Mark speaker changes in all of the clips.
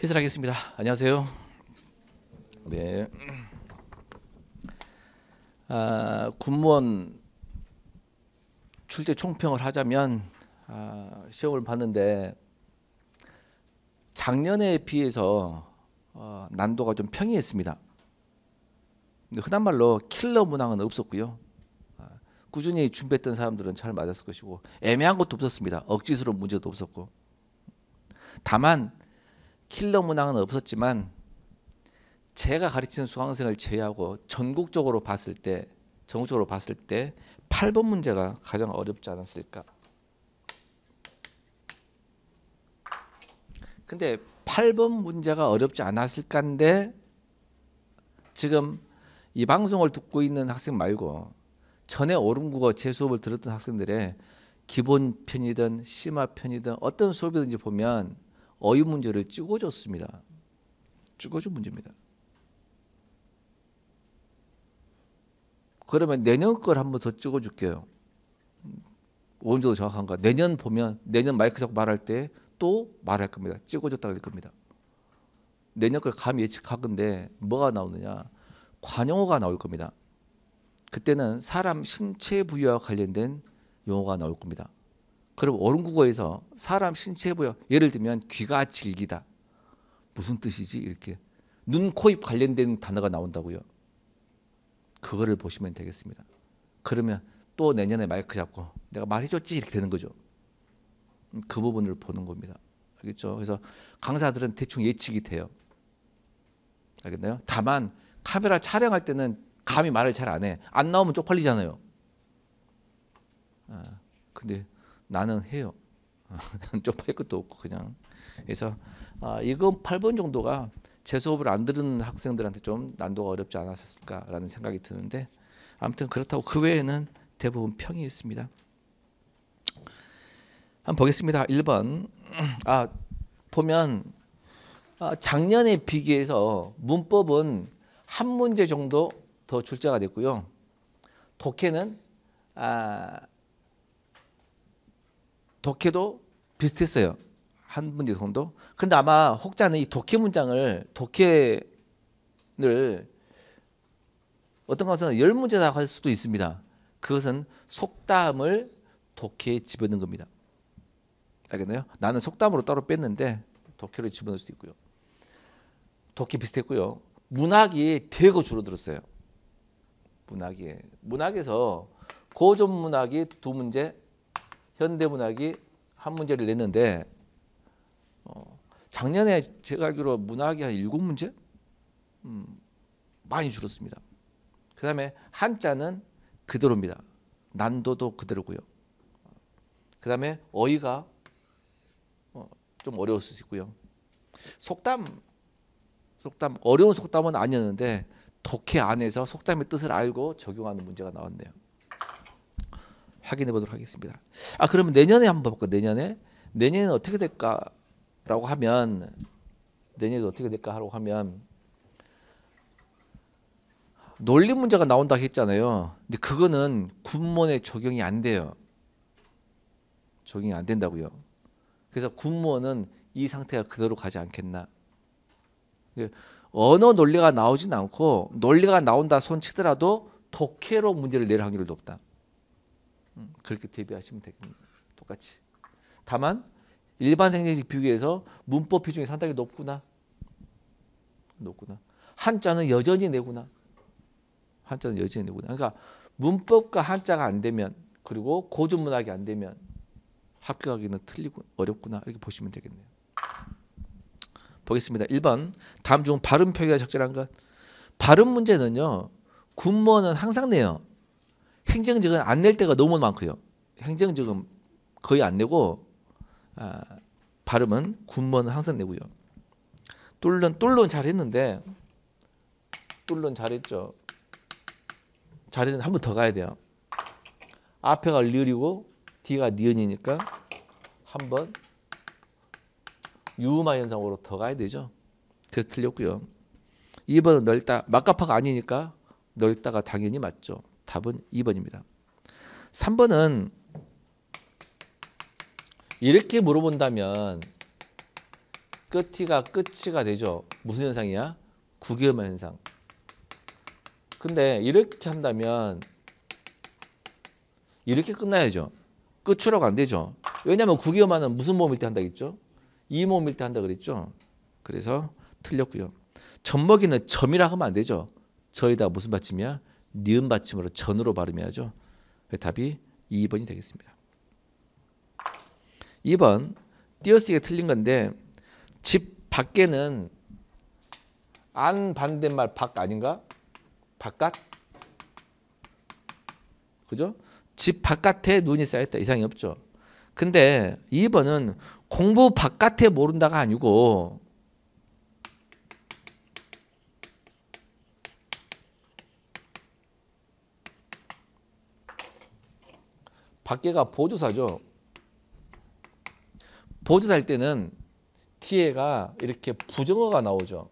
Speaker 1: 해설하겠습니다 안녕하세요. 네. 아, 군무원 출제 총평을 하자면 아, 시험을 봤는데 작년에 비해서 어, 난도가 좀 평이했습니다. 흔한 말로 킬러 문항은 없었고요. 아, 꾸준히 준비했던 사람들은 잘 맞았을 것이고 애매한 것도 없었습니다. 억지스러운 문제도 없었고 다만 킬러 문항은 없었지만 제가 가르치는 수강생을 제외하고 전국적으로 봤을 때 전국적으로 봤을 때 8번 문제가 가장 어렵지 않았을까? 근데 8번 문제가 어렵지 않았을까인데 지금 이 방송을 듣고 있는 학생 말고 전에 오름국어 제 수업을 들었던 학생들의 기본 편이든 심화 편이든 어떤 수업이든지 보면 어휘 문제를 찍어줬습니다. 찍어준 문제입니다. 그러면 내년 걸 한번 더 찍어줄게요. 원조도 정확한가? 내년 보면 내년 마이크 잡고 말할 때 또 말할 겁니다. 찍어줬다 할 겁니다. 내년 걸감 예측하건데 뭐가 나오느냐? 관용어가 나올 겁니다. 그때는 사람 신체 부위와 관련된 용어가 나올 겁니다. 그럼 어른국어에서 사람 신체 부여 예를 들면 귀가 질기다 무슨 뜻이지 이렇게 눈, 코, 입 관련된 단어가 나온다고요. 그거를 보시면 되겠습니다. 그러면 또 내년에 마이크 그 잡고 내가 말해줬지 이렇게 되는 거죠. 음, 그 부분을 보는 겁니다. 알겠죠? 그래서 강사들은 대충 예측이 돼요. 알겠나요? 다만 카메라 촬영할 때는 감히 말을 잘 안 해. 안 나오면 쪽팔리잖아요. 아, 근데 나는 해요. 좀팔 것도 없고 그냥. 그래서 아, 이건 8번 정도가 재 수업을 안 들은 학생들한테 좀 난도가 어렵지 않았을까라는 생각이 드는데 아무튼 그렇다고 그 외에는 대부분 평이했습니다. 한번 보겠습니다. 1번. 아, 보면 아, 작년에 비교해서 문법은 한 문제 정도 더 출제가 됐고요. 독해는 아, 독해도 비슷했어요. 한 문제 정도. 근데 아마 혹자는 이 독해 문장을 독해를 어떤 것은 열 문제다 할 수도 있습니다. 그것은 속담을 독해에 집어넣은 겁니다. 알겠나요? 나는 속담으로 따로 뺐는데 독해를 집어넣을 수도 있고요. 독해 비슷했고요. 문학이 대거 줄어들었어요. 문학이 문학에서 고전 문학이 두 문제, 현대문학이 한 문제를 냈는데 어, 작년에 제가 알기로 문학이 한 일곱 문제 음, 많이 줄었습니다. 그 다음에 한자는 그대로입니다. 난도도 그대로고요. 그 다음에 어휘가 어, 좀 어려울 수 있고요. 속담 속담 어려운 속담은 아니었는데 독해 안에서 속담의 뜻을 알고 적용하는 문제가 나왔네요. 확인해 보도록 하겠습니다. 아 그러면 내년에 한번 볼까? 내년에 내년에 어떻게 될까라고 하면 내년에 어떻게 될까 하고 하면 논리 문제가 나온다 했잖아요. 근데 그거는 군무에 적용이 안 돼요. 적용이 안 된다고요. 그래서 군무은이 상태가 그대로 가지 않겠나. 예, 언어 논리가 나오진 않고 논리가 나온다 손치더라도 독해로 문제를 내려 확률이 높다. 그렇게 대비하시면 됩니다. 똑같이. 다만 일반 생리식 비교해서 문법 비중이 상당히 높구나. 높구나. 한자는 여전히 내구나. 한자는 여전히 내구나. 그러니까 문법과 한자가 안 되면 그리고 고전문학이 안 되면 합격하기는 틀리고 어렵구나 이렇게 보시면 되겠네요. 보겠습니다. 1번 다음 중 발음 표기가 적절한 것. 발음 문제는요. 군문은 항상 내요. 행정적은 안 낼 때가 너무 많고요. 행정적은 거의 안 내고 아, 발음은 군번은 항상 내고요. 뚫론 뚫론 잘했는데 뚫론 잘했죠. 잘했는데 한번 더 가야 돼요. 앞에가 리을이고 뒤가 니은이니까 한 번유음 현상으로 더 가야 되죠. 그래서 틀렸고요. 2번은 넓다. 막가파가 아니니까 넓다가 당연히 맞죠. 답은 2번입니다. 3번은 이렇게 물어본다면 끝이가 끝이가 되죠. 무슨 현상이야? 구기음 현상. 근데 이렇게 한다면 이렇게 끝나야죠. 끝으로안 되죠. 왜냐하면 구기음화는 무슨 모음일 때 한다겠죠? 이 모음일 때 한다 그랬죠. 그래서 틀렸고요. 젖먹이는 점이라 하면 안 되죠. 저희다 무슨 받침이야? 니은 받침으로 전으로 발음해야죠. 그 답이 2번이 되겠습니다. 2번 띄어쓰기가 틀린 건데 집 밖에는 안 반대말 밖 아닌가? 바깥? 그죠? 집 바깥에 눈이 쌓였다 이상이 없죠. 근데 2번은 공부 바깥에 모른다가 아니고 밖에가 보조사죠. 보조사일 때는 뒤에가 이렇게 부정어가 나오죠.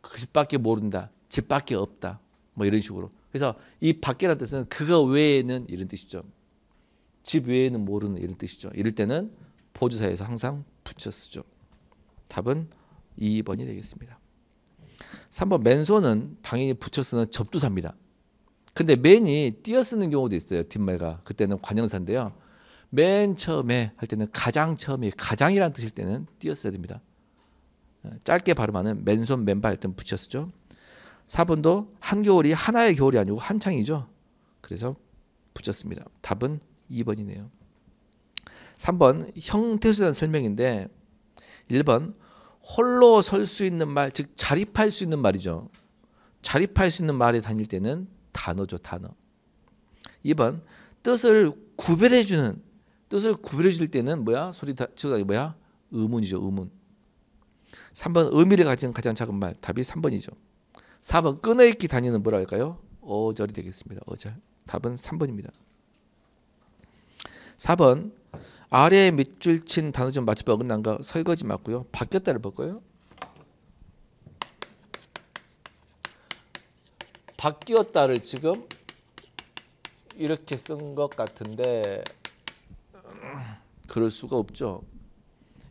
Speaker 1: 그 집밖에 모른다. 집밖에 없다. 뭐 이런 식으로. 그래서 이 밖에라는 뜻은 그거 외에는 이런 뜻이죠. 집 외에는 모르는 이런 뜻이죠. 이럴 때는 보조사에서 항상 붙여 쓰죠. 답은 2번이 되겠습니다. 3번 맨손은 당연히 붙여 쓰는 접두사입니다. 근데 맨이 띄어쓰는 경우도 있어요. 뒷말과 그때는 관형사인데요. 맨 처음에 할 때는 가장 처음에 가장이라는 뜻일 때는 띄어써야 됩니다. 어, 짧게 발음하는 맨손 맨발 일단 붙였죠. 4번도 한겨울이 하나의 겨울이 아니고 한창이죠. 그래서 붙였습니다. 답은 2번이네요. 3번 형태수에 대한 설명인데 1번 홀로 설 수 있는 말, 즉 자립할 수 있는 말이죠. 자립할 수 있는 말에 다닐 때는 단어죠, 단어. 2번 뜻을 구별해 주는 뜻을 구별해 줄 때는 뭐야? 소리 치우 뭐야? 의문이죠, 의문. 3번 의미를 가진 가장 작은 말 답이 3번이죠. 4번 끊어있기 단위는 뭐라 할까요? 어절이 되겠습니다. 어절. 답은 3번입니다. 4번 아래에 밑줄 친 단어 좀 맞춰봐 어긋난가 설거지 맞고요. 바뀌었다를 볼까요? 바뀌었다를 지금 이렇게 쓴 것 같은데 그럴 수가 없죠.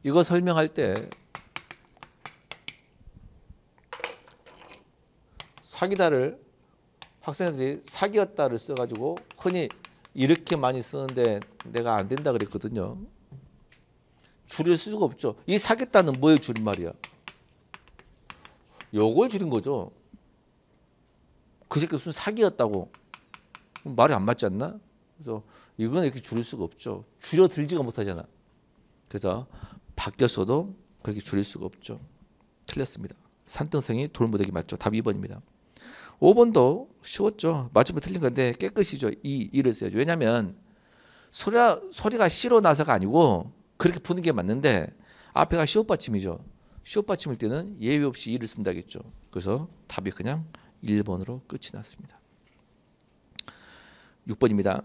Speaker 1: 이거 설명할 때 사귀다를 학생들이 사귀었다를 써가지고 흔히 이렇게 많이 쓰는데 내가 안 된다 그랬거든요. 줄일 수가 없죠. 이사귀다는 뭐의 줄임말이야? 요걸 줄인 거죠. 그 새끼 순 사기였다고 말이 안 맞지 않나? 그래서 이건 이렇게 줄일 수가 없죠. 줄여들지가 못하잖아. 그래서 바뀌었어도 그렇게 줄일 수가 없죠. 틀렸습니다. 산등성이 돌무더기 맞죠. 답 2번입니다. 5번도 쉬웠죠. 맞으면 틀린 건데 깨끗이죠. 이 일을 써야죠. 왜냐하면 소리가, 소리가 싫어 나서가 아니고 그렇게 보는 게 맞는데 앞에가 시옷받침이죠. 시옷받침일 때는 예외 없이 이를 쓴다겠죠. 그래서 답이 그냥 1번으로 끝이 났습니다. 6번입니다.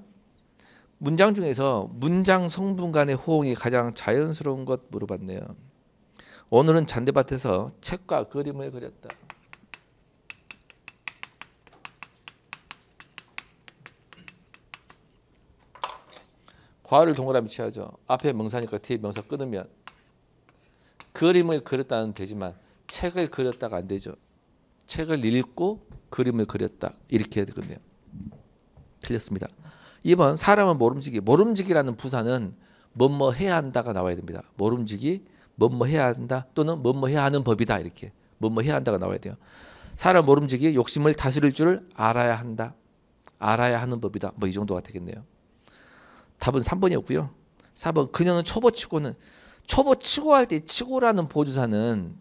Speaker 1: 문장 중에서 문장 성분 간의 호응이 가장 자연스러운 것 물어봤네요. 오늘은 잔디밭에서 책과 그림을 그렸다. 과를 동그라미 치야죠. 앞에 명사니까 뒤에 명사 끊으면 그림을 그렸다는 되지만 책을 그렸다가 안 되죠. 책을 읽고 그림을 그렸다. 이렇게 해야 되거든요. 틀렸습니다. 2번 사람은 모름지기. 모름지기라는 부사는 뭐뭐 해야 한다가 나와야 됩니다. 모름지기 뭐뭐 해야 한다 또는 뭐뭐 해야 하는 법이다 이렇게 뭐뭐 해야 한다가 나와야 돼요. 사람 모름지기 욕심을 다스릴 줄을 알아야 한다. 알아야 하는 법이다. 뭐 이 정도가 되겠네요. 답은 3번이었고요. 4번 그녀는 초보치고는 초보치고 할 때 치고라는 보조사는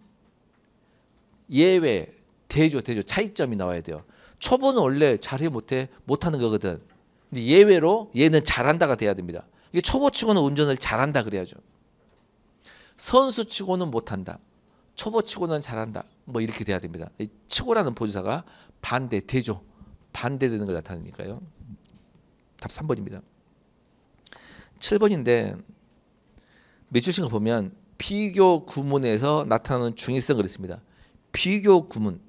Speaker 1: 예외 대조 대조 차이점이 나와야 돼요. 초보는 원래 잘해 못해 못하는 거거든. 근데 예외로 얘는 잘한다가 돼야 됩니다. 이게 초보치고는 운전을 잘한다 그래야죠. 선수치고는 못한다. 초보치고는 잘한다. 뭐 이렇게 돼야 됩니다. 이 치고라는 보조사가 반대 대조 반대되는 걸 나타내니까요. 답 3번입니다. 7번인데 매출신을 보면 비교 구문에서 나타나는 중의성 그랬습니다. 비교 구문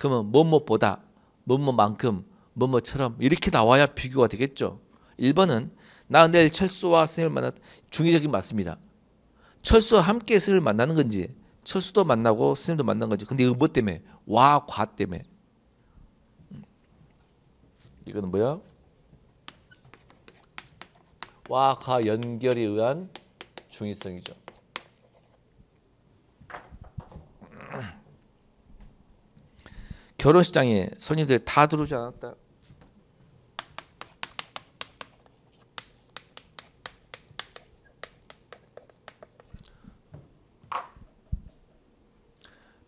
Speaker 1: 그러면 뭐뭐보다 뭐뭐만큼 뭐뭐처럼 이렇게 나와야 비교가 되겠죠. 1번은 나 내일 철수와 스님을 만나 중의적인 맞습니다. 철수와 함께 스님을 만나는 건지 철수도 만나고 스님도 만난 건지 근데 이거 뭐 때문에 와 과 때문에 음. 이거는 뭐야? 와과 연결에 의한 중의성이죠. 결혼식장에 손님들 다 들어오지 않았다.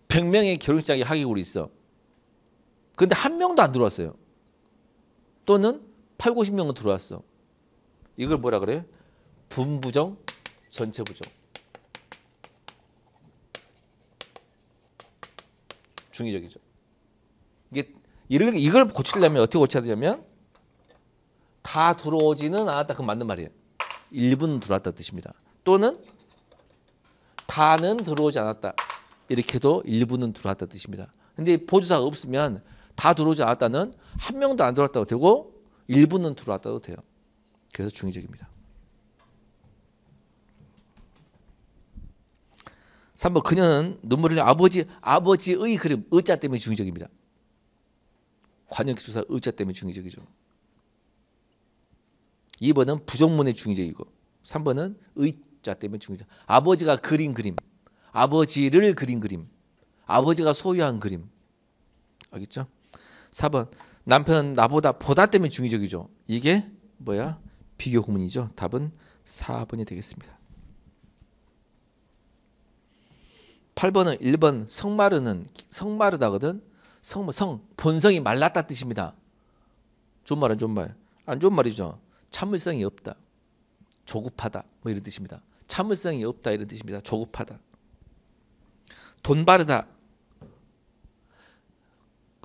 Speaker 1: 백명의 결혼식장에 하객으로 있어. 근데 한 명도 안 들어왔어요. 또는 8, 90명은 들어왔어. 이걸 뭐라 그래? 분부정, 전체 부정. 중의적이죠. 이게 이를 이걸 고치려면 어떻게 고쳐야 되냐면 다 들어오지는 않았다 그 맞는 말이에요. 일부는 들어왔다 뜻입니다. 또는 다는 들어오지 않았다. 이렇게도 일부는 들어왔다 뜻입니다. 근데 보조사가 없으면 다 들어오지 않았다는 한 명도 안 들어왔다고 되고 일부는 들어왔다고 돼요. 그래서 중의적입니다. 3번 그녀는 눈물을 아버지 아버지의 그림 의자 때문에 중의적입니다. 관역기수사 의자 때문에 중의적이죠. 2번은 부정문의 중의적이고 3번은 의자 때문에 중의적. 아버지가 그린 그림, 아버지를 그린 그림, 아버지가 소유한 그림. 알겠죠? 4번 남편 나보다 보다 때문에 중의적이죠. 이게 뭐야? 비교 구문이죠. 답은 4번이 되겠습니다. 8번은 1번 성마르는 성마르다거든. 성, 성, 본성이 말랐다 뜻입니다. 좋은 말은 좋은 말. 안 좋은 말이죠. 참을성이 없다. 조급하다. 뭐 이런 뜻입니다. 참을성이 없다. 이런 뜻입니다. 조급하다. 돈 바르다.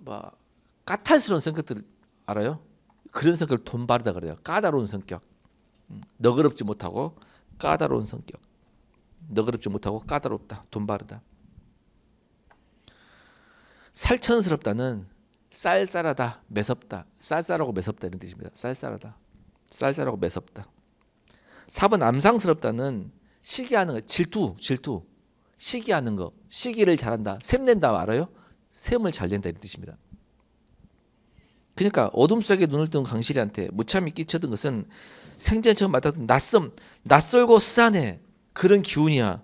Speaker 1: 뭐, 까탈스러운 성격들 알아요? 그런 성격을 돈 바르다 그래요. 까다로운 성격. 음, 너그럽지 못하고 까다로운 성격. 너그럽지 못하고 까다롭다. 돈 바르다. 살천스럽다는 쌀쌀하다, 매섭다. 쌀쌀하고 매섭다 이런 뜻입니다. 쌀쌀하다. 쌀쌀하고 매섭다. 4번 암상스럽다는 시기하는 거, 질투, 질투. 시기하는 거. 시기를 잘한다. 샘낸다 알아요? 샘을 잘 낸다 이런 뜻입니다. 그러니까 어둠 속에 눈을 뜬 강실이한테 무참히 끼쳐든 것은 생전 처음 맡았던 낯섦, 낯설고 쓰 싸네 그런 기운이야.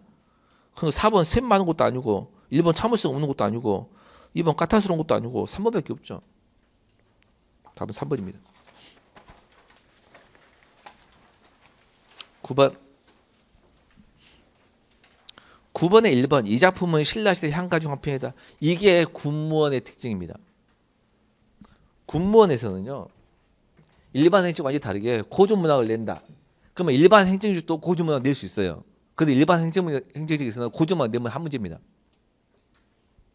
Speaker 1: 그 4번 샘 많은 것도 아니고 1번 참을 수 없는 것도 아니고 2번 까탈스러운 것도 아니고 3번밖에 없죠. 답은 3번입니다. 9번 9번에 1번 이 작품은 신라시대 향가 중합 편이다. 이게 군무원의 특징입니다. 군무원에서는요. 일반 행정과 완전히 다르게 고조문학을 낸다. 그러면 일반 행정직도 고조문학 을낼 수 있어요. 근데 일반 행정, 행정직에서는 고조문학 내면 한 문제입니다.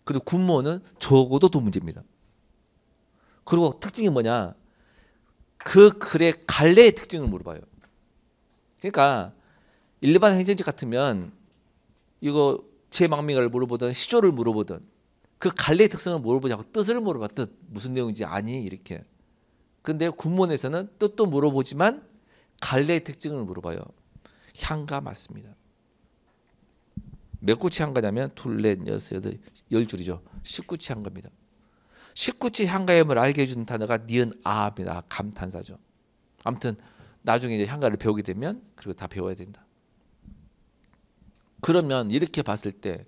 Speaker 1: 그리고 군무원은 적어도 두 문제입니다. 그리고 특징이 뭐냐? 그 글의 갈래의 특징을 물어봐요. 그러니까 일반 행정직 같으면 이거 제망미가를 물어보든 시조를 물어보든 그 갈래의 특성을 물어보자고 뜻을 물어봐 뜻 무슨 내용인지 아니 이렇게 근데 군문에서는 뜻도 물어보지만 갈래의 특징을 물어봐요 향과 맞습니다 몇 구치 한 거냐면 둘, 넷, 여섯, 여덟, 열 줄이죠. 19치 한 겁니다. 19치 향가임을 알게 해주는 단어가 니은 아입니다. 감탄사죠. 아무튼 나중에 이제 향가를 배우게 되면 그리고 다 배워야 된다. 그러면 이렇게 봤을 때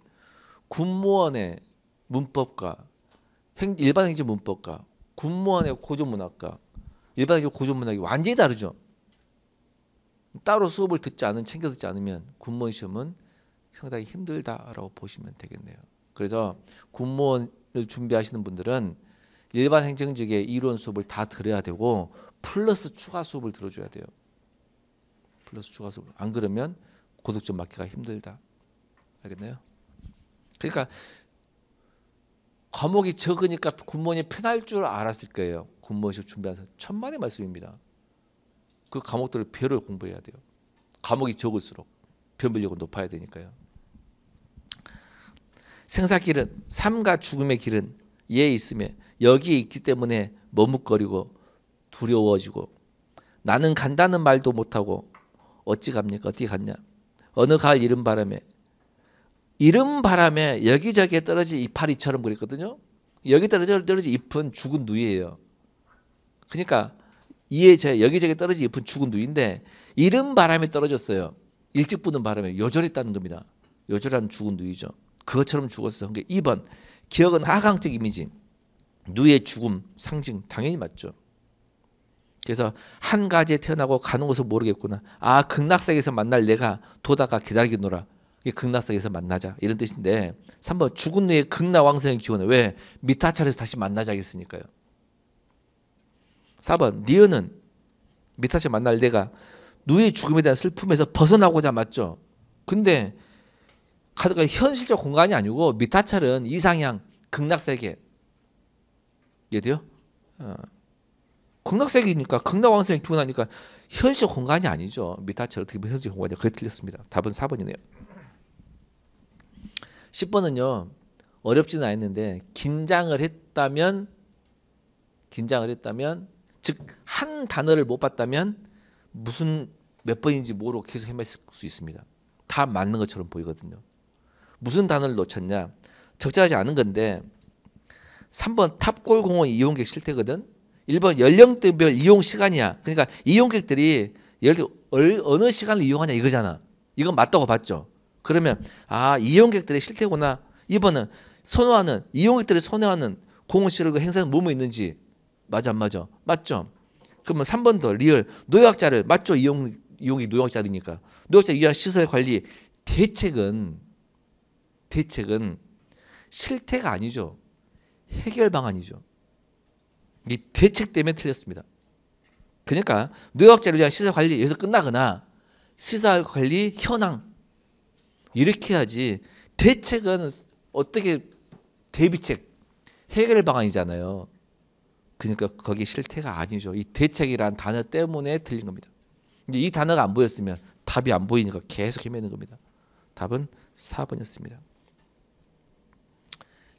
Speaker 1: 군무원의 문법과 행, 일반 행정 문법과 군무원의 고전문학과 일반 행정 고전문학이 완전히 다르죠. 따로 수업을 듣지 않은 챙겨 듣지 않으면 군무원 시험은 상당히 힘들다라고 보시면 되겠네요. 그래서 군무원을 준비하시는 분들은 일반 행정직의 이론 수업을 다 들어야 되고 플러스 추가 수업을 들어줘야 돼요. 플러스 추가 수업. 안 그러면 고득점 맞기가 힘들다. 알겠나요? 그러니까 과목이 적으니까 군무원이 편할 줄 알았을 거예요. 군무원식 준비하면서 천만의 말씀입니다. 그 과목들을 별로 공부해야 돼요. 과목이 적을수록 변별력은 높아야 되니까요. 생사길은 삶과 죽음의 길은 예에 있음에 여기에 있기 때문에 머뭇거리고 두려워지고 나는 간다는 말도 못하고 어찌 갑니까? 어디 갔냐? 어느 가을 이른 바람에 이른 바람에 여기저기에 떨어진 이파리처럼 그랬거든요. 여기 떨어져 떨어진 잎은 죽은 누이에요 그러니까 이에 제 여기저기 떨어진 잎은 죽은 누인데 이른 바람에 떨어졌어요. 일찍 부는 바람에 요절했다는 겁니다. 요절한 죽은 누이죠. 그것처럼 죽었어. 그러니까 2번 기억은 하강적 이미지 누의 죽음 상징 당연히 맞죠. 그래서 한 가지에 태어나고 가는 곳을 모르겠구나. 아 극락사에서 만날 내가 도다가 기다리겠노라. 이게 극락사에서 만나자 이런 뜻인데 3번 죽은 후에 극락왕성의 기원을 왜 미타찰에서 다시 만나자겠으니까요. 4번 니은은 미타찰 만날 내가 누의 죽음에 대한 슬픔에서 벗어나고자 맞죠. 근데 카드가 현실적 공간이 아니고 미타철은 이상향 극락세계 이해돼요? 어. 극락세계니까 극락왕성이 기원하니까 현실적 공간이 아니죠. 미타철 어떻게 보면 현실적 공간이 거의 틀렸습니다. 답은 4번이네요. 10번은요. 어렵지는 않았는데 긴장을 했다면 긴장을 했다면 즉 한 단어를 못 봤다면 무슨 몇 번인지 모르고 계속 헤맬 수 있습니다. 다 맞는 것처럼 보이거든요. 무슨 단어를 놓쳤냐? 적절하지 않은 건데 3번 탑골 공원 이용객 실태거든. 1번 연령대별 이용 시간이야. 그러니까 이용객들이 예를 들어 어느 시간을 이용하냐 이거잖아. 이건 맞다고 봤죠. 그러면 아 이용객들의 실태구나. 2번은 선호하는 이용객들이 선호하는 공원 시설과 행사는 뭐뭐 있는지 맞아 안 맞아? 맞죠. 그러면 3번 더 리얼 노약자를 맞죠 이용 이용이 노약자들이니까 노약자 이한 시설 관리 대책은 대책은 실태가 아니죠. 해결 방안이죠. 이 대책 때문에 틀렸습니다. 그러니까 노약자를 위한 시설 관리 여기서 끝나거나 시설 관리 현황 이렇게 해야지 대책은 어떻게 대비책 해결 방안이잖아요. 그러니까 거기 실태가 아니죠. 이 대책이란 단어 때문에 틀린 겁니다. 이제 이 단어가 안 보였으면 답이 안 보이니까 계속 헤매는 겁니다. 답은 4번이었습니다.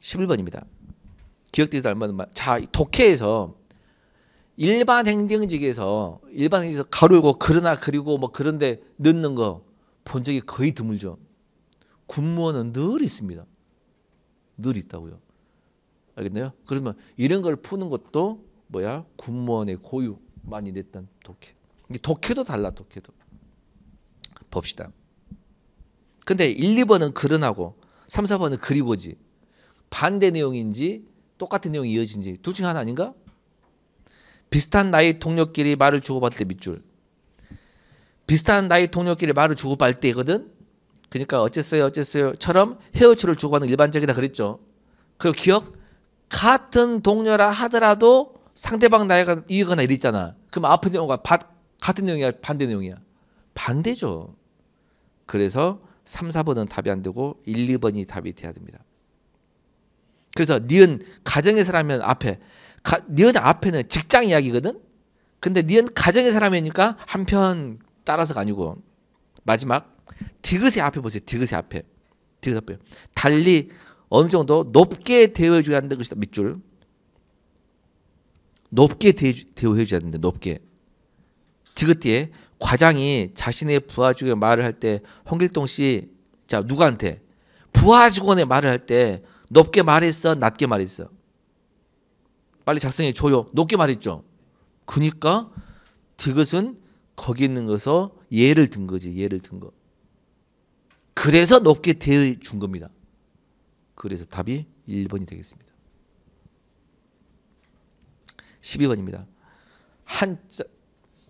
Speaker 1: 11번입니다. 기억되지도 않는 말. 자, 독해에서 일반 행정직에서 일반 행정에서 가르고 그러나 그리고 뭐 그런데 넣는 거 본 적이 거의 드물죠. 군무원은 늘 있습니다. 늘 있다고요. 알겠나요? 그러면 이런 걸 푸는 것도 뭐야? 군무원의 고유 많이 냈던 독해. 이게 독해도 달라 독해도. 봅시다. 근데 1, 2번은 그런하고 3, 4번은 그리고지. 반대 내용인지 똑같은 내용이 이어진지 둘중 하나 아닌가? 비슷한 나이 동료끼리 말을 주고받을 때 밑줄. 비슷한 나이 동료끼리 말을 주고받을 때거든. 그러니까 어쨌어요 어쨌어요처럼 헤어치를 주고받는 일반적이다 그랬죠. 그리고 기억 같은 동료라 하더라도 상대방 나이가 이거나 이랬잖아. 그럼 아픈 내용과 바, 같은 내용이야 반대 내용이야. 반대죠. 그래서 3, 4번은 답이 안 되고 1, 2번이 답이 돼야 됩니다. 그래서 니은 가정의 사람이면 앞에 가, 니은 앞에는 직장 이야기거든. 근데 니은 가정의 사람이니까 한편 따라서가 아니고 마지막 디귿의 앞에 보세요. 디귿의 앞에 디귿 앞에 달리 어느 정도 높게 대우해줘야 한다는 것이다. 밑줄 높게 대우해줘야 하는데 높게 디귿뒤에 과장이 자신의 부하 직에 말을 할 때 홍길동 씨자 누구한테 부하 직원의 말을 할때 높게 말했어? 낮게 말했어? 빨리 작성해 줘요. 높게 말했죠. 그니까 그것은 거기 있는 것서 예를 든 거지. 예를 든 거. 그래서 높게 대해 준 겁니다. 그래서 답이 1번이 되겠습니다. 12번입니다. 한자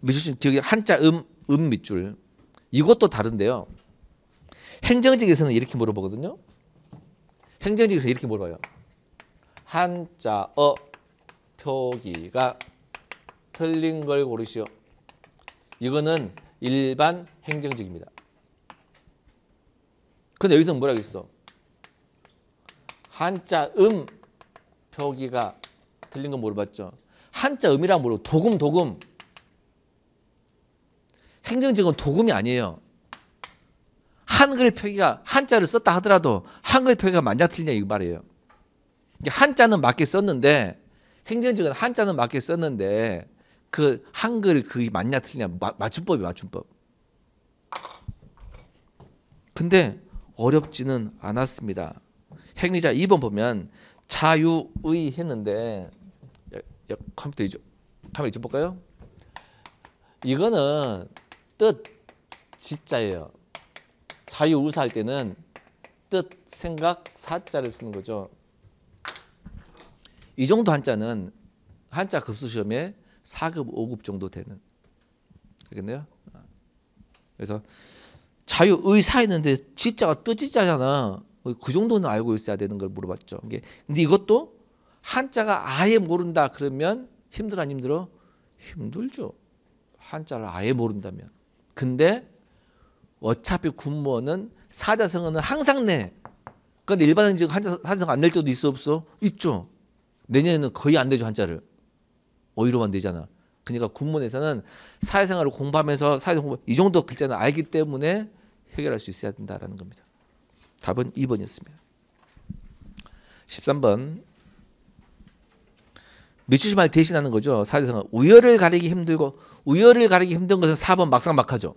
Speaker 1: 미술신 기 한자 음, 음 밑줄. 이것도 다른데요. 행정직에서는 이렇게 물어보거든요. 행정직에서 이렇게 물어봐요. 한자어 표기가 틀린 걸 고르시오. 이거는 일반 행정직입니다. 근데 여기서 뭐라고 했어? 한자 음 표기가 틀린 건 물어봤죠. 한자 음이라 물어 도금 도금. 행정직은 도금이 아니에요. 한글 표기가 한자를 썼다 하더라도 한글 표기가 맞냐 틀리냐 이 말이에요. 한자는 맞게 썼는데 행정직은 한자는 맞게 썼는데 그 한글 그게 맞냐 틀냐 맞춤법이 맞춤법. 근데 어렵지는 않았습니다. 행위자 2번 보면 자유의 했는데 야, 야, 컴퓨터 이쪽 카메라 이 볼까요? 이거는 뜻 지자예요. 자유의사 할 때는 뜻, 생각, 사자를 쓰는 거죠. 이 정도 한자는 한자 급수시험에 4급, 5급 정도 되는 그겠네요 그래서 자유의사 했는데 지자가 뜨지자잖아. 그 정도는 알고 있어야 되는 걸 물어봤죠. 근데 이것도 한자가 아예 모른다 그러면 힘들어 안 힘들어? 힘들죠. 한자를 아예 모른다면. 근데 어차피 군무원은 사자성어는 항상 내. 그런데 일반 행직 한자성 안낼 때도 있어 없어? 있죠. 내년에는 거의 안 되죠 한자를. 어휘로만 내잖아. 그러니까 군문에서는 사회생활을 공부하면서 사회생 공부 이 정도 글자는 알기 때문에 해결할 수 있어야 된다라는 겁니다. 답은 2번이었습니다. 13번 미치지 말 대신하는 거죠. 사회생활 우열을 가리기 힘들고 우열을 가리기 힘든 것은 4번 막상 막하죠.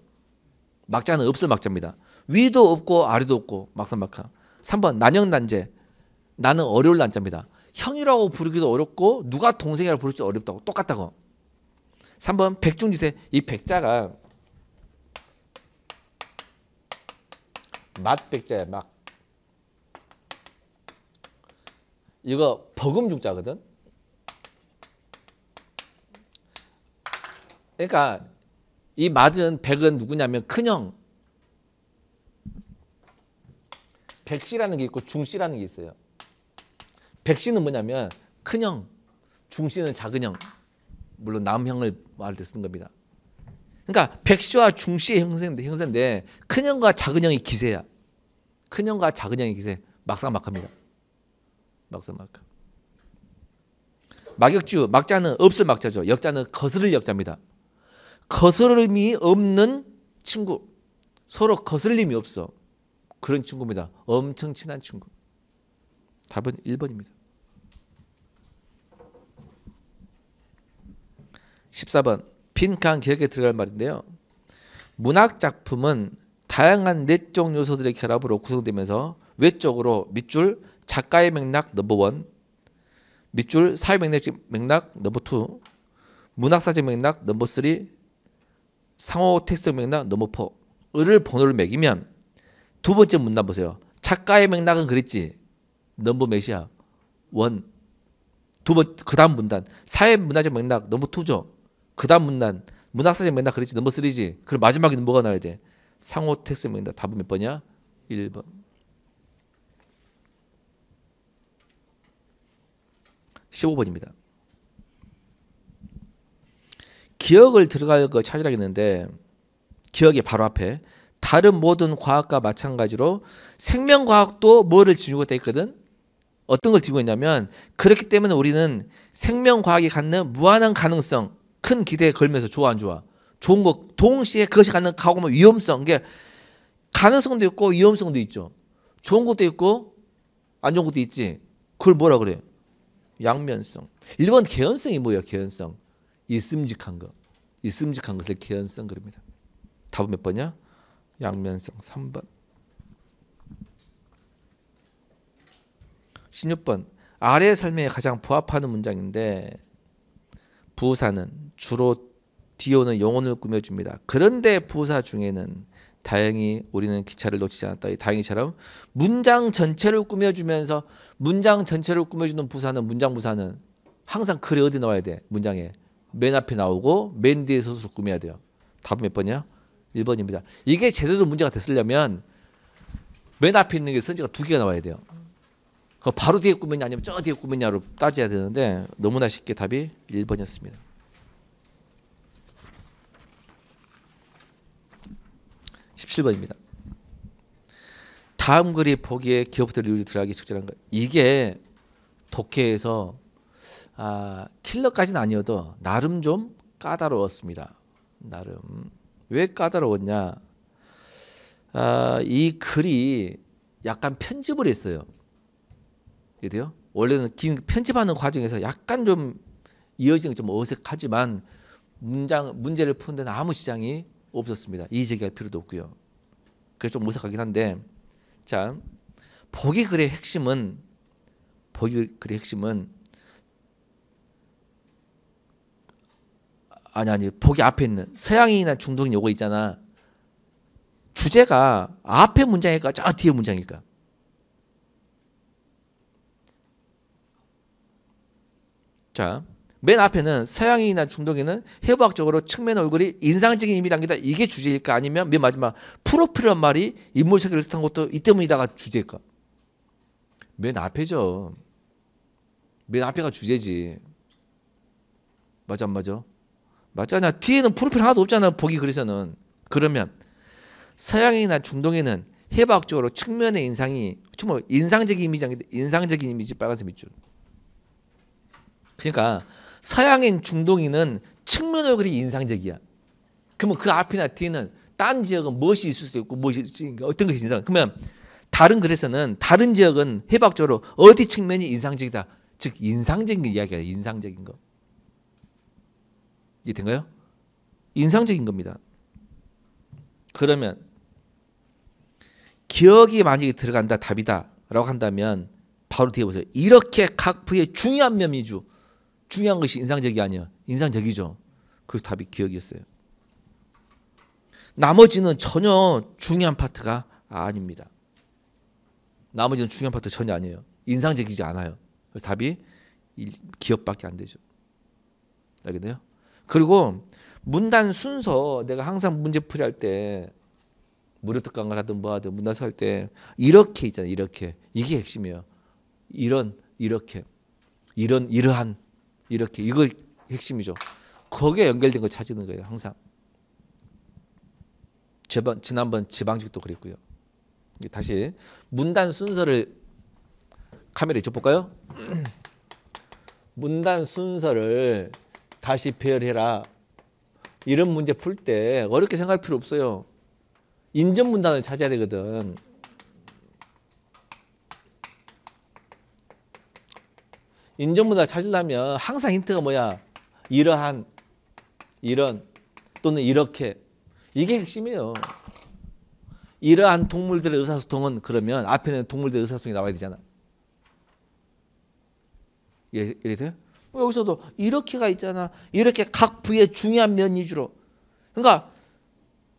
Speaker 1: 막자는 없을 막자입니다. 위도 없고 아래도 없고 막상막하. 3번 난영난제. 나는 어려울 난자입니다. 형이라고 부르기도 어렵고 누가 동생이라고 부를지 어렵다고 똑같다고. 3번 백중지세. 이 백자가 맛백자야 막. 이거 버금중자거든. 그러니까 이 맞은 백은 누구냐면 큰형 백씨라는 게 있고 중씨라는 게 있어요. 백씨는 뭐냐면 큰형, 중씨는 작은형. 물론 남형을 말할 때쓰 겁니다. 그러니까 백씨와 중씨의 형세인데, 형세인데 큰형과 작은형이 기세야. 큰형과 작은형이 기세. 막상막합니다. 막상막하. 막역주, 막자는 없을 막자죠. 역자는 거스를 역자입니다. 거슬림이 없는 친구. 서로 거슬림이 없어. 그런 친구입니다. 엄청 친한 친구. 답은 1번입니다. 14번. 빈칸 기억에 들어갈 말인데요. 문학 작품은 다양한 내적 요소들의 결합으로 구성되면서 외적으로 밑줄 작가의 맥락 넘버 원, 밑줄 사회 맥락, 맥락 넘버 투, 문학사적 맥락 넘버 쓰리, 상호 텍스트 맥락 넘어퍼 을을 번호를 매기면 두 번째 문단 보세요. 작가의 맥락은 그랬지. 넘버 몇이야? 원. 두 번, 그 다음 문단. 사회 문화적 맥락, 넘버 투죠. 그 다음 문단. 문학사적 맥락 그랬지. 넘버 쓰리지. 그럼 마지막에 뭐가 나와야 돼? 상호 텍스트 맥락. 답은 몇 번이야? 1번. 십오 번입니다 기억을 들어갈 걸 찾으라겠는데 기억의 바로 앞에 다른 모든 과학과 마찬가지로 생명과학도 뭐를 지니고 있거든 어떤 걸 지고 있냐면 그렇기 때문에 우리는 생명과학이 갖는 무한한 가능성 큰 기대에 걸면서 좋아 안 좋아 좋은 것 동시에 그것이 갖는 가오면 뭐 위험성 게 가능성도 있고 위험성도 있죠 좋은 것도 있고 안 좋은 것도 있지 그걸 뭐라 그래요 양면성 일본 개연성이 뭐예요 개연성 있음직한 것, 있음직한 것을 개연성 그럽니다. 답은 몇 번이야? 양면성 3번. 16번. 아래 설에 가장 부합하는 문장인데 부사는 주로 뒤오는 영혼을 꾸며줍니다. 그런데 부사 중에는 다행히 우리는 기차를 놓치지 않았다. 이 다행히처럼 문장 전체를 꾸며주면서 문장 전체를 꾸며주는 부사는 문장 부사는 항상 글에 어디 나와야 돼 문장에 맨 앞에 나오고 맨 뒤에 서수를 꾸며야 돼요. 답은 몇 번이야? 1번입니다. 이게 제대로 문제가 됐으려면 맨 앞에 있는 게 선지가 두 개가 나와야 돼요. 바로 뒤에 꾸몄냐 아니면 저 뒤에 꾸몄냐로 따져야 되는데 너무나 쉽게 답이 1번이었습니다. 십칠 번입니다 다음 글이 보기에 기업들 유지 들어가기 적절한 거. 이게 독해에서 아, 킬러까지는 아니어도 나름 좀 까다로웠습니다. 나름 왜 까다로웠냐? 아, 이 글이 약간 편집을 했어요. 그래요? 원래는 긴 편집하는 과정에서 약간 좀 이어지는 게좀 어색하지만 문장 문제를 푸는 데는 아무 지장이 없었습니다. 이제기할 필요도 없고요. 그게 좀 어색하긴 한데 자 보기 글의 핵심은 보기 글의 핵심은 아니 아니 보기 앞에 있는 서양인이나 중동인 요거 있잖아. 주제가 앞에 문장일까 저 뒤에 문장일까? 자, 맨 앞에는 서양인이나 중동인은 해부학적으로 측면 얼굴이 인상적인 힘이 담긴다. 이게 주제일까? 아니면 맨 마지막 프로필이란 말이 인물 세계를 뜻한 것도 이 때문이다가 주제일까? 맨 앞에죠. 맨 앞에가 주제지. 맞아 안 맞아? 맞잖아. 뒤에는 프로필 하나도 없잖아. 보기 그래서는. 그러면 서양이나 중동에는 해박적으로 측면의 인상이 정말 인상적인 이미지 아닌데 인상적인 이미지 빨간색 밑줄. 그러니까 서양인 중동인은 측면으로 그리 인상적이야. 그러면 그 앞이나 뒤에는 딴 지역은 무엇이 있을 수도 있고 무엇이 어떤 것이 인상. 그러면 다른 글에서는 다른 지역은 해박적으로 어디 측면이 인상적이다. 즉 인상적인 이야기야. 인상적인 거. 이게 된가요? 인상적인 겁니다. 그러면 기억이 만약에 들어간다 답이다라고 한다면 바로 뒤에 보세요. 이렇게 각부의 중요한 면이죠 중요한 것이 인상적이 아니야. 인상적이죠. 그 답이 기억이었어요. 나머지는 전혀 중요한 파트가 아닙니다. 나머지는 중요한 파트 전혀 아니에요. 인상적이지 않아요. 그래서 답이 기억밖에 안 되죠. 알겠네요 그리고 문단 순서 내가 항상 문제 풀이할 때 무료특 강을 하든 뭐 하든 문단서 할 때 이렇게 있잖아 이렇게 이게 핵심이에요 이런 이렇게 이런 이러한 이렇게 이걸 핵심이죠 거기에 연결된 걸 찾는 거예요 항상 지방, 지난번 지방직도 그랬고요 다시 문단 순서를 카메라에 줘볼까요 문단 순서를 다시 배열해라. 이런 문제 풀 때 어렵게 생각할 필요 없어요. 인접 문단을 찾아야 되거든. 인접 문단을 찾으려면 항상 힌트가 뭐야? 이러한, 이런 또는 이렇게 이게 핵심이에요. 이러한 동물들의 의사소통은 그러면 앞에 는 동물들의 의사소통이 나와야 되잖아. 예, 이래 돼요? 어, 여기서도 이렇게가 있잖아. 이렇게 각 부의 중요한 면 위주로. 그러니까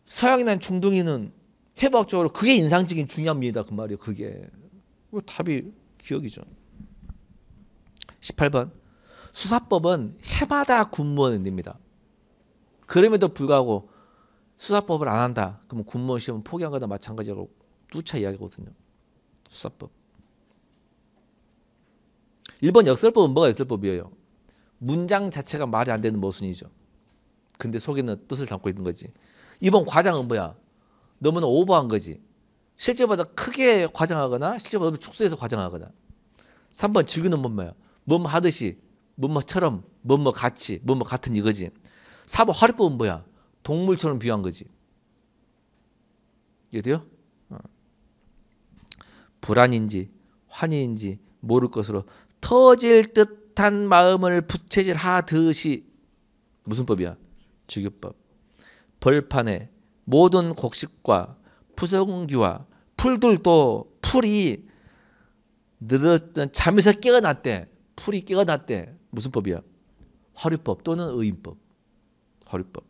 Speaker 1: 서양이나 중동인은 해박적으로 그게 인상적인 중요한합이다그 말이에요. 그게. 그 답이 기억이죠. 18번. 수사법은 해마다 군무원이 됩니다. 그럼에도 불구하고 수사법을 안 한다. 그러면 군무원 시험 포기한 거다마찬가지로고 누차 이야기거든요 수사법. 1번 역설법은 뭐가 역설법이에요? 문장 자체가 말이 안 되는 모순이죠. 근데 속에는 뜻을 담고 있는 거지. 이번 과장은 뭐야? 너무나 오버한 거지. 실제보다 크게 과장하거나 실제보다 축소해서 과장하거나. 3번 즐기는 뭐뭐야? 뭐뭐 하듯이, 뭐뭐처럼, 뭐뭐 같이, 뭐뭐 같은 이거지. 4번 화리법은 뭐야? 동물처럼 비유한 거지. 이해돼요? 어. 불안인지 환희인지 모를 것으로 터질 듯 못한 마음을 부채질하듯이 무슨 법이야? 주교법. 벌판에 모든 곡식과 부성규와 풀들도 풀이 늘었던 잠에서 깨어났대. 풀이 깨어났대. 무슨 법이야? 화류법 또는 의인법. 화류법.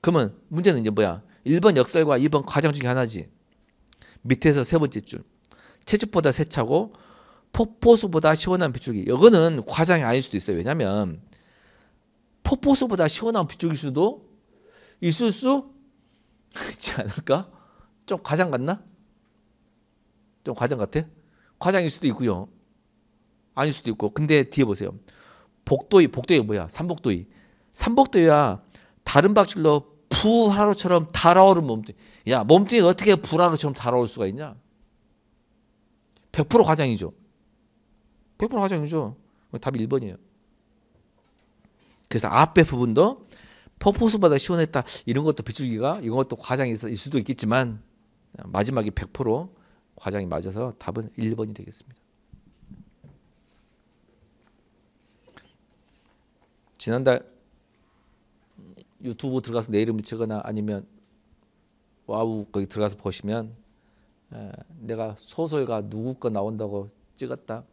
Speaker 1: 그러면 문제는 이제 뭐야? 1번 역설과 2번 과장 중에 하나지. 밑에서 세 번째 줄. 채찍보다 세차고 폭포수보다 시원한 빗줄기. 이거는 과장이 아닐 수도 있어요. 왜냐하면 폭포수보다 시원한 빗줄기 수도 있을 수 있지 않을까? 좀 과장 같나? 좀 과장 같아? 과장일 수도 있고요. 아닐 수도 있고. 근데 뒤에 보세요. 복도이 복도이 뭐야? 삼복도이. 삼복도이야 다른 박질로 불하루처럼 달아오른 몸뚱이. 야몸뚱이 어떻게 불하루처럼 달아올 수가 있냐? 100% 과장이죠. 100% 화장이죠. 답이 1번이에요. 그래서 앞에 부분도 퍼포스보다 시원했다. 이런 것도 비출기가 이런 것도 과장일 수도 있겠지만 마지막에 100% 과장이 맞아서 답은 1번이 되겠습니다. 지난달 유튜브 들어가서 내 이름을 치거나 아니면 와우 거기 들어가서 보시면 내가 소설가 누구 거 나온다고 찍었다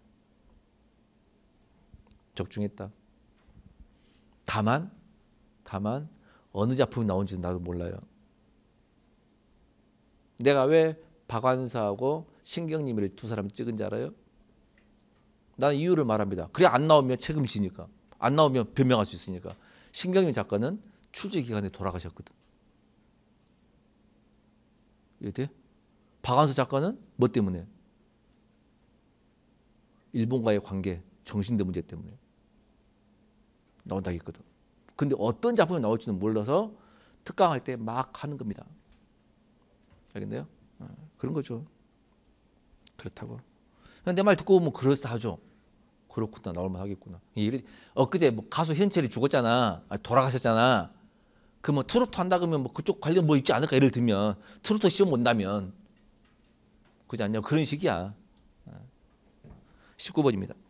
Speaker 1: 적중했다. 다만 다만 어느 작품이 나온지는 나도 몰라요. 내가 왜 박완사하고 신경님을 두 사람 찍은줄 알아요? 나는 이유를 말합니다. 그래 안 나오면 책임지니까 안 나오면 변명할 수 있으니까 신경님 작가는 출제 기간에 돌아가셨거든. 이해 박완서 작가는 뭐 때문에? 일본과의 관계, 정신대 문제 때문에. 나온다고 했거든. 근데 어떤 작품이 나올지는 몰라서 특강할 때 막 하는 겁니다. 알겠네요? 어, 그런 거죠. 그렇다고. 내말 듣고 보면 그럴싸하죠. 그렇구나 나올만 하겠구나. 예를 엊그제 뭐 가수 현철이 죽었잖아. 아, 돌아가셨잖아. 그뭐 트로트 한다 그러면 뭐 그쪽 관련 뭐 있지 않을까 예를 들면 트로트 시험 본다면 그지 않냐 그런 식이야. 19번입니다. 어.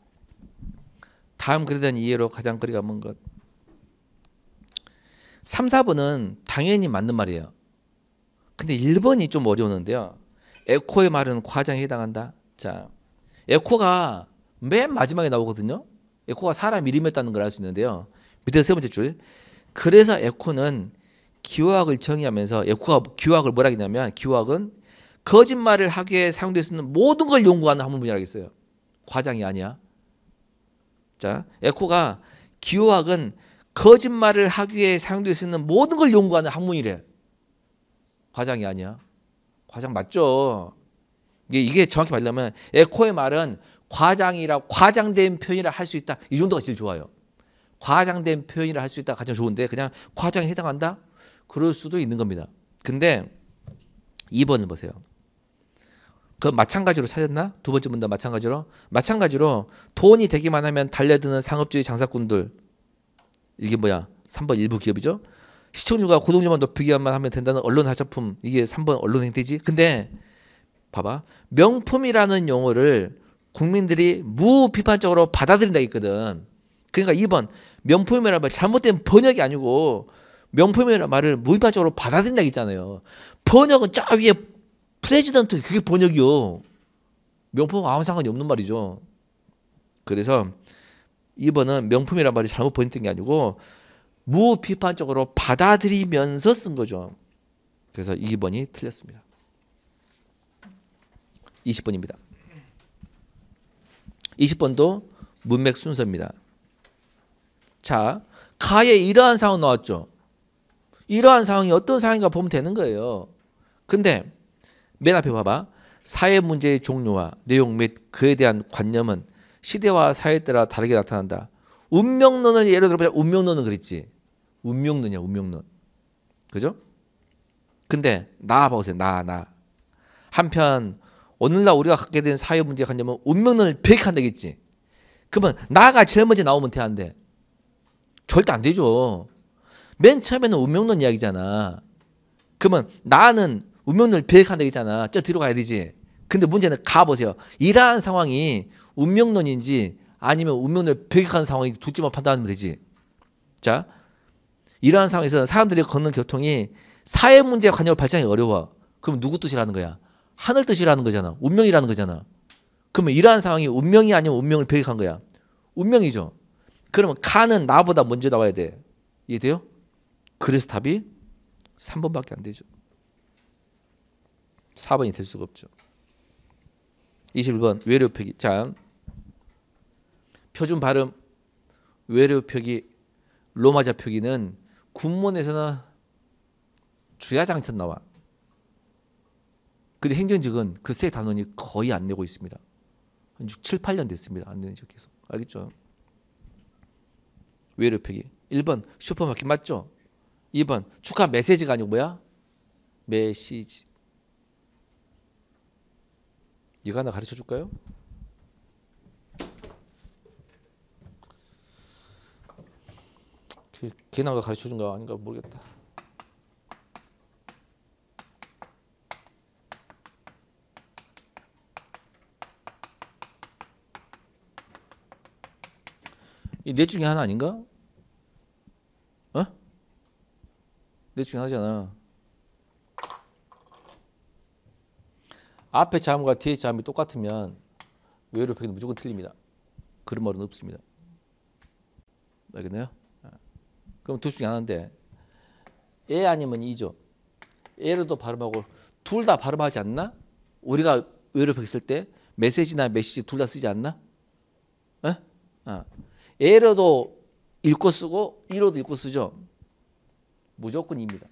Speaker 1: 다음 글에 대한 이해로 가장 거리가 먼 것. 3, 4번은 당연히 맞는 말이에요. 근데 1번이 좀 어려우는데요. 에코의 말은 과장에 해당한다. 자, 에코가 맨 마지막에 나오거든요. 에코가 사람 이름이었다는 걸 알 수 있는데요. 밑에 세 번째 줄. 그래서 에코는 기호학을 정의하면서 에코가 기호학을 뭐라 했냐면 기호학은 거짓말을 하기에 사용될 수 있는 모든 걸 연구하는 학문 분야라고 했어요. 과장이 아니야. 자, 에코가 기호학은 거짓말을 하기 위해 사용될 수 있는 모든 걸 연구하는 학문이래. 과장이 아니야. 과장 맞죠? 이게, 이게 정확히 말하면 에코의 말은 과장이라 과장된 표현이라 할 수 있다. 이 정도가 제일 좋아요. 과장된 표현이라 할 수 있다 가장 좋은데 그냥 과장에 해당한다? 그럴 수도 있는 겁니다. 근데 2번을 보세요. 그 마찬가지로 찾았나? 두 번째 문단 마찬가지로 마찬가지로 돈이 되기만 하면 달려드는 상업주의 장사꾼들 이게 뭐야? 3번 일부 기업이죠. 시청률과 고독률만 높이기만 하면 된다는 언론 하자품 이게 3번 언론 행태지. 근데 봐봐 명품이라는 용어를 국민들이 무비판적으로 받아들인다 했거든. 그러니까 2번 명품이라는 말 잘못된 번역이 아니고 명품이라는 말을 무비판적으로 받아들인다 했잖아요. 번역은 저 위에 프레지던트 그게 번역이요. 명품 아무 상관이 없는 말이죠. 그래서 이번은 명품이란 말이 잘못 번역된 게 아니고 무비판적으로 받아들이면서 쓴 거죠. 그래서 2번이 틀렸습니다. 20번입니다. 20번도 문맥 순서입니다. 자, 가에 이러한 상황 나왔죠. 이러한 상황이 어떤 상황인가 보면 되는 거예요. 근데 맨 앞에 봐봐. 사회 문제의 종류와 내용 및 그에 대한 관념은 시대와 사회에 따라 다르게 나타난다. 운명론을 예를 들어보자. 운명론은 그랬지. 운명론이야, 운명론. 그죠? 근데 나 봐보세요. 나, 나. 한편 오늘날 우리가 갖게 된 사회 문제 관념은 운명론을 백한다겠지. 그러면 나가 제일 먼저 나오면 돼, 안 돼? 절대 안 되죠. 맨 처음에는 운명론 이야기잖아. 그러면 나는 운명을 배격한다 했잖아. 저 뒤로 가야 되지. 근데 문제는 가보세요. 이러한 상황이 운명론인지 아니면 운명을 비핵한 상황이 두지만 판단하면 되지. 자, 이러한 상황에서 사람들이 걷는 교통이 사회 문제 관념 발전이 어려워. 그럼 누구 뜻이라는 거야? 하늘 뜻이라는 거잖아. 운명이라는 거잖아. 그러면 이러한 상황이 운명이 아니면 운명을 배격한 거야. 운명이죠. 그러면 가는 나보다 먼저 나와야 돼. 이해돼요? 그래서 답이 3번밖에 안 되죠. 4번이 될 수가 없죠. 21번 외료 표기. 자. 표준 발음 외료 표기 로마자 표기는 군문에서는 주야장천 나와. 근데 행정직은 그 세 단원이 거의 안 내고 있습니다. 한 6, 7, 8년 됐습니다. 안 내는 지 계속. 알겠죠? 외료 표기. 1번 슈퍼마켓 맞죠? 2번 축하 메시지가 아니고 뭐야? 메시지. 이거 하나 가르쳐 줄까요? 그, 걔나가 가르쳐 준 거 아닌가 모르겠다. 이넷 중에 하나 아닌가? 어? 넷 중에 하나잖아. 앞에 자음과 뒤에 자음이 똑같으면 외로 표현 무조건 틀립니다. 그런 말은 없습니다. 알겠나요? 그럼 둘 중에 하나인데 에 아니면 이죠. 에로도 발음하고 둘 다 발음하지 않나? 우리가 외로 했을 때 메시지나 메시지 둘 다 쓰지 않나? 에? 어? 에로도 어. 읽고 쓰고 이로도 읽고 쓰죠. 무조건입니다.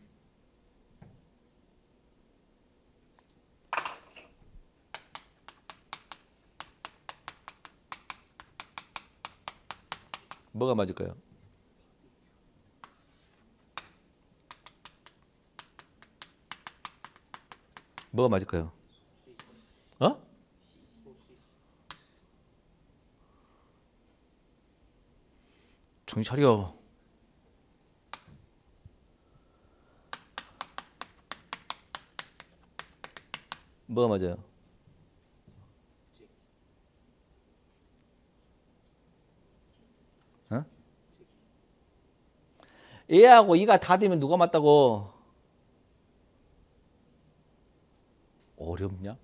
Speaker 1: 뭐가 맞을까요? 뭐가 맞을까요? 어? 정신 차려. 뭐가 맞아요? 애하고이가다 되면 누가 맞다고? 어렵냐?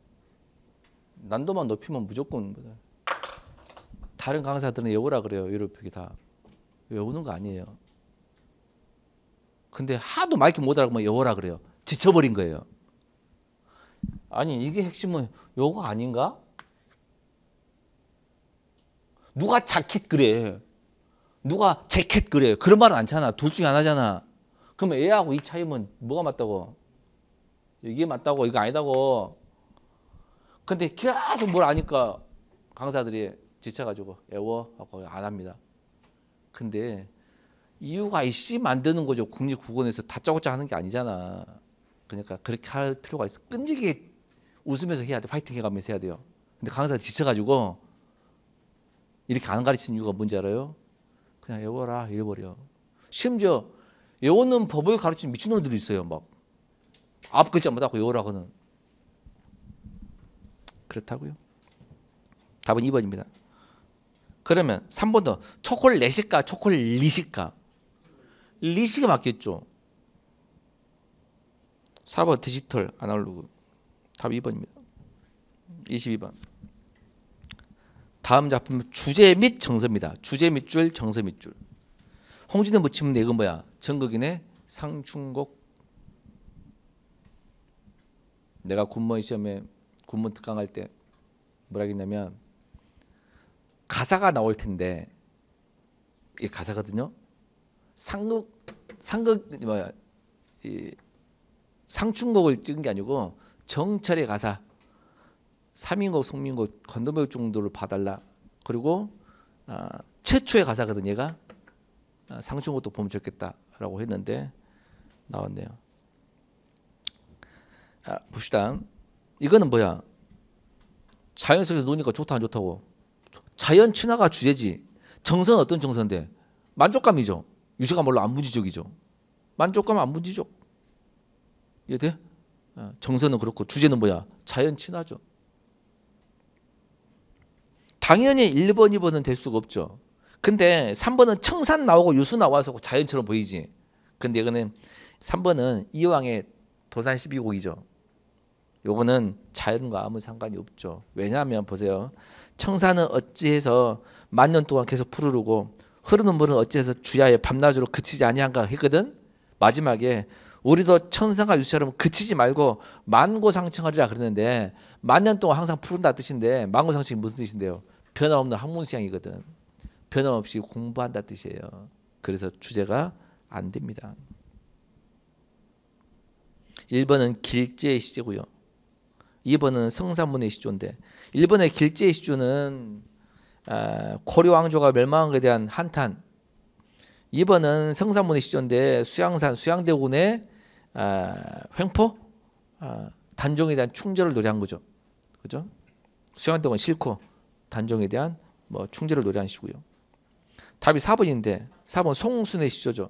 Speaker 1: 난도만 높이면 무조건 다른 강사들은 외우라 그래요. 유럽표 다. 외우는 거 아니에요. 근데 하도 마이크 못하라고 외워라 그래요. 지쳐버린 거예요. 아니 이게 핵심은 요거 아닌가? 누가 자칫 그래. 누가 재킷 그래요. 그런 말은 않잖아. 둘 중에 하나잖아. 그러면애하고이 차이면 뭐가 맞다고? 이게 맞다고 이거 아니다고. 근데 계속 뭘 아니까 강사들이 지쳐가지고 애워 하고 안 합니다. 근데 이유가 이 씨 만드는 거죠. 국립국원에서 다짜고짜 하는 게 아니잖아. 그러니까 그렇게 할 필요가 있어. 끈질기게 웃으면서 해야 돼. 파이팅 해가면서 해야 돼요. 근데 강사들 지쳐가지고 이렇게 안 가르치는 이유가 뭔지 알아요? 그냥 외워라 잃어버려. 심지어 외우는 법을 가르치는 미친놈들도 있어요. 막앞 글자마다 외우라고는. 뭐 그렇다고요? 답은 2번입니다. 그러면 3번 도 초콜릿일까 초콜릿일까? 리식이 맞겠죠. 4번 디지털 아날로그 답 2번입니다. 22번. 다음 작품 주제 및 정서입니다. 주제 밑줄 정서 밑줄. 홍진의 묻힘은 이건 뭐야? 전극인의 상충곡. 내가 군무원 시험에 군문 특강할 때 뭐라 했냐면 가사가 나올 텐데 이 가사거든요. 상극 상극 뭐야 이 상충곡을 찍은 게 아니고 정철의 가사 삼인곡송민곡건너배 정도를 봐달라. 그리고 아, 최초의 가사거든 얘가 아, 상충곡도 보면 좋겠다라고 했는데 나왔네요. 아, 봅시다. 이거는 뭐야? 자연 속에서 노니까 좋다 안 좋다고. 자연 친화가 주제지. 정서는 어떤 정서인데? 만족감이죠. 유시가 뭘로 안무지적이죠. 만족감 안무지적. 이해돼? 아, 정서는 그렇고 주제는 뭐야? 자연 친화죠. 당연히 1번, 2번은 될 수가 없죠. 근데 3번은 청산 나오고 유수 나와서 자연처럼 보이지. 근데 이거는 3번은 이왕의 도산 12곡이죠. 요거는 자연과 아무 상관이 없죠. 왜냐하면 보세요. 청산은 어찌해서 만 년 동안 계속 푸르르고 흐르는 물은 어찌해서 주야의 밤낮으로 그치지 아니한가 했거든. 마지막에 우리도 천상과 유수처럼 그치지 말고 만고상청하리라 그러는데 만년 동안 항상 푸른다 뜻인데 만고상청이 무슨 뜻인데요? 변함없는 학문수양이거든. 변함없이 공부한다 뜻이에요. 그래서 주제가 안 됩니다. 1번은 길제의 시제고요. 2번은 성산문의 시조인데 1번의 길제의 시조는 아, 고려 왕조가 멸망한 것에 대한 한탄 2번은 성산문의 시조인데 수양산 수양대군의 아, 횡포 아, 단종에 대한 충절을 노래한 거죠. 그죠? 수양대군 싫고 단종에 대한 뭐 충제를 노래하 시고요. 답이 4번인데 4번 송순의 시조죠.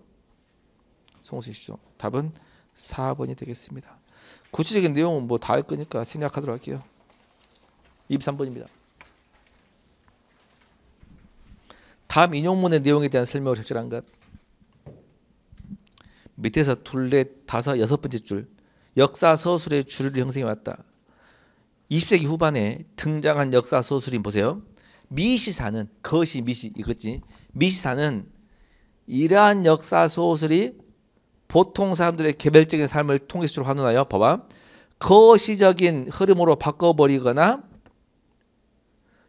Speaker 1: 송순의 시조. 답은 4번이 되겠습니다. 구체적인 내용은 뭐다할 거니까 생략하도록 할게요. 23번입니다. 다음 인용문의 내용에 대한 설명을 적절한 것. 밑에서 둘, 넷, 다섯, 여섯 번째 줄. 역사 서술의 주류 형성해 왔다. 20세기 후반에 등장한 역사 소설이 보세요. 미시사는 그것 미시 이거지. 미시사는 이러한 역사 소설이 보통 사람들의 개별적인 삶을 통일수로 환원하여 봐봐 거시적인 흐름으로 바꿔버리거나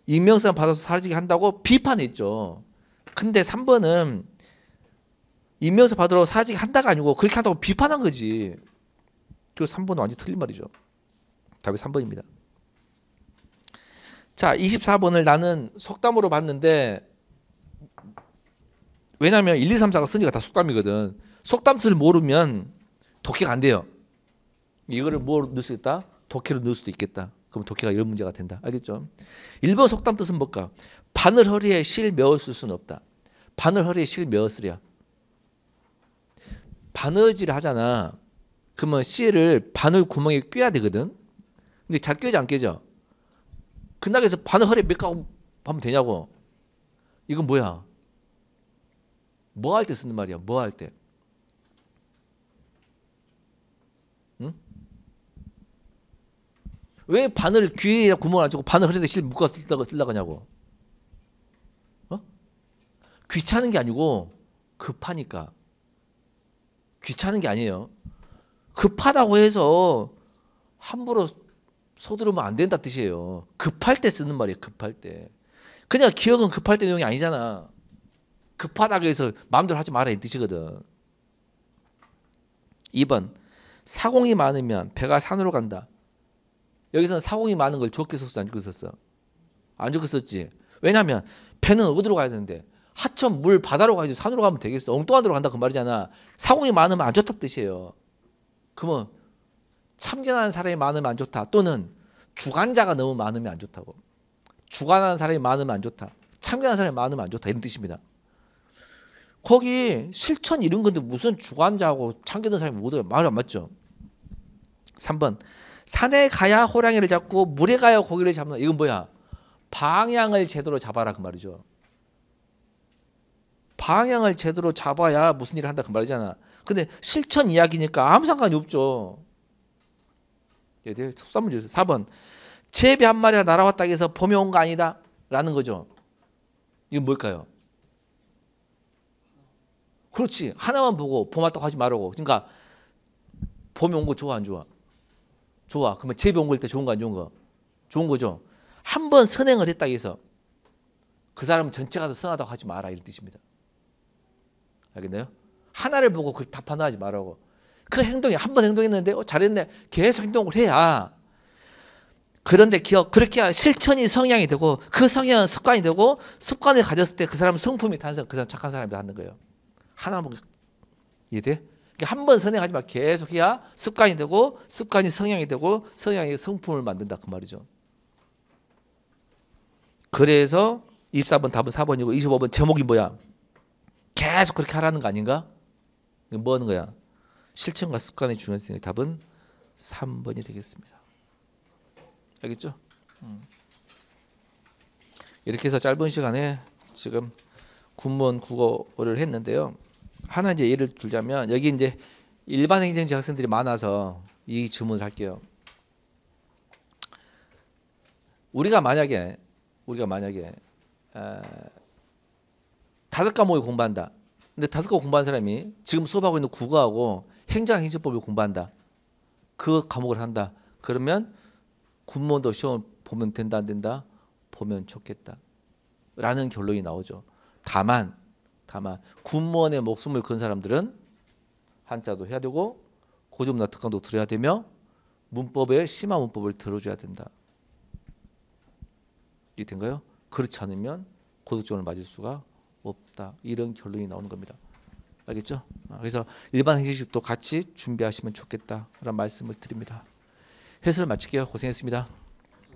Speaker 1: 임명성 받아서 사라지게 한다고 비판했죠. 근데 3번은 임명서 받으러 사직 한다가 아니고 그렇게 한다고 비판한 거지. 그 3번은 완전 틀린 말이죠. 답이 3번입니다. 자, 24번을 나는 속담으로 봤는데 왜냐하면 1, 2, 3, 4가 쓰니까 다 속담이거든. 속담을 모르면 독해가 안 돼요. 이거를 뭐 넣을 수 있다? 독해를 넣을 수도 있겠다. 그럼 독해가 이런 문제가 된다. 알겠죠? 1번 속담 뜻은 뭘까? 바늘 허리에 실 메었을 수는 없다. 바늘 허리에 실 메었으랴. 바느질 하잖아. 그러면 실을 바늘 구멍에 꿰야 되거든. 근데 잘 꿰지 안 꿰죠? 근락에서 바늘 허리 몇 가고 하면 되냐고. 이건 뭐야? 뭐 할 때 쓰는 말이야? 뭐 할 때? 응? 왜 바늘 귀에 구멍안 주고 바늘 허리에 실 묶어 쓰려고 쓰려고 냐고 어? 귀찮은 게 아니고 급하니까. 귀찮은 게 아니에요. 급하다고 해서 함부로 서두르면 안 된다 뜻이에요. 급할 때 쓰는 말이에요. 급할 때. 그냥 기억은 급할 때 내용이 아니잖아. 급하다고 해서 마음대로 하지 마라 이 뜻이거든. 2번 사공이 많으면 배가 산으로 간다. 여기서는 사공이 많은 걸 좋게 썼어 안 좋게 썼어? 안 좋게 썼지. 왜냐하면 배는 어디로 가야 되는데 하천 물 바다로 가야지 산으로 가면 되겠어. 엉뚱한 데로 간다 그 말이잖아. 사공이 많으면 안 좋다 뜻이에요. 그러면 참견하는 사람이 많으면 안 좋다. 또는 주관자가 너무 많으면 안 좋다고. 주관하는 사람이 많으면 안 좋다. 참견하는 사람이 많으면 안 좋다. 이런 뜻입니다. 거기 실천 이런 건데 무슨 주관자하고 참견하는 사람이 모두 말이 안 맞죠. 3번 산에 가야 호랑이를 잡고 물에 가야 고기를 잡는다. 이건 뭐야? 방향을 제대로 잡아라 그 말이죠. 방향을 제대로 잡아야 무슨 일을 한다 그 말이잖아. 근데 실천 이야기니까 아무 상관이 없죠. 여기 수산물 요 4번 제비 한 마리가 날아와 땅에서 범해 온거 아니다 라는 거죠. 이건 뭘까요? 그렇지 하나만 보고 범 왔다고 하지 말라고 그러니까 범이 온 거 좋아 안 좋아? 좋아 그러면 제비 온거 일때 좋은 거 안 좋은 거? 좋은 거죠. 한 번 선행을 했다 해서 그 사람 전체가 더 선하다고 하지 마라 이런 뜻입니다. 알겠나요? 하나를 보고 그 답 하나 하지 말라고 그 행동이 한 번 행동했는데 어, 잘했네 계속 행동을 해야 그런데 기억 그렇게 실천이 성향이 되고 그 성향은 습관이 되고 습관을 가졌을 때 그 사람 성품이 탄생 그 사람 착한 사람이 하는 거예요 하나만 이해돼? 그러니까 한번 선행하지 마 계속 해야 습관이 되고 습관이 성향이 되고 성향이 성품을 만든다 그 말이죠 그래서 24번 답은 4번이고 25번 제목이 뭐야 계속 그렇게 하라는 거 아닌가? 뭐 하는 거야? 실천과 습관의 중요성의 답은 3번이 되겠습니다. 알겠죠? 음. 이렇게 해서 짧은 시간에 지금 군무 국어를 했는데요. 하나 이제 예를 들자면 여기 이제 일반 행정지 학생들이 많아서 이 질문을 할게요. 우리가 만약에 우리가 만약 에, 다섯 과목을 공부한다. 근데 다섯 과목 공부한 사람이 지금 수업하고 있는 국어하고 행정행정법을 공부한다. 그 과목을 한다. 그러면 군무원도 시험 보면 된다 안 된다? 보면 좋겠다. 라는 결론이 나오죠. 다만 다만 군무원의 목숨을 건 사람들은 한자도 해야 되고 고점나 특강도 들어야 되며 문법의 심화 문법을 들어줘야 된다. 이 된가요? 그렇지 않으면 고득점을 맞을 수가 없다. 이런 결론이 나오는 겁니다. 알겠죠? 아, 그래서 일반 행식도 같이 준비하시면 좋겠다라는 말씀을 드립니다. 해설 마치게요. 고생했습니다.